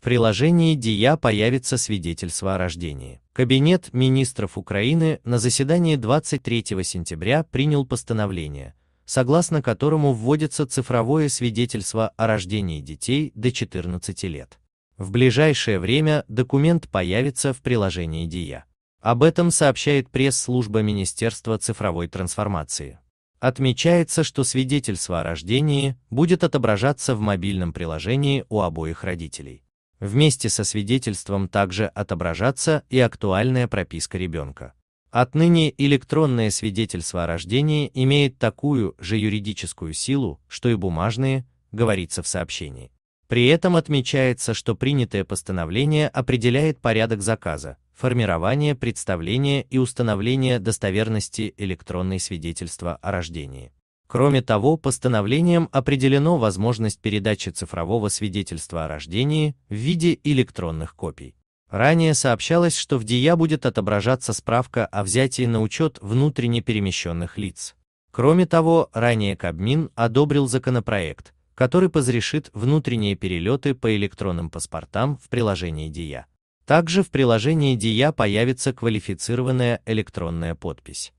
В приложении ДИЯ появится свидетельство о рождении. Кабинет министров Украины на заседании 23 сентября принял постановление, согласно которому вводится цифровое свидетельство о рождении детей до 14 лет. В ближайшее время документ появится в приложении ДИЯ. Об этом сообщает пресс-служба Министерства цифровой трансформации. Отмечается, что свидетельство о рождении будет отображаться в мобильном приложении у обоих родителей. Вместе со свидетельством также отображаться и актуальная прописка ребенка. Отныне электронное свидетельство о рождении имеет такую же юридическую силу, что и бумажные, говорится в сообщении. При этом отмечается, что принятое постановление определяет порядок заказа, формирование представления и установление достоверности электронной свидетельства о рождении. Кроме того, постановлением определено возможность передачи цифрового свидетельства о рождении в виде электронных копий. Ранее сообщалось, что в ДИЯ будет отображаться справка о взятии на учет внутренне перемещенных лиц. Кроме того, ранее Кабмин одобрил законопроект, который разрешит внутренние перелеты по электронным паспортам в приложении ДИЯ. Также в приложении ДИЯ появится квалифицированная электронная подпись.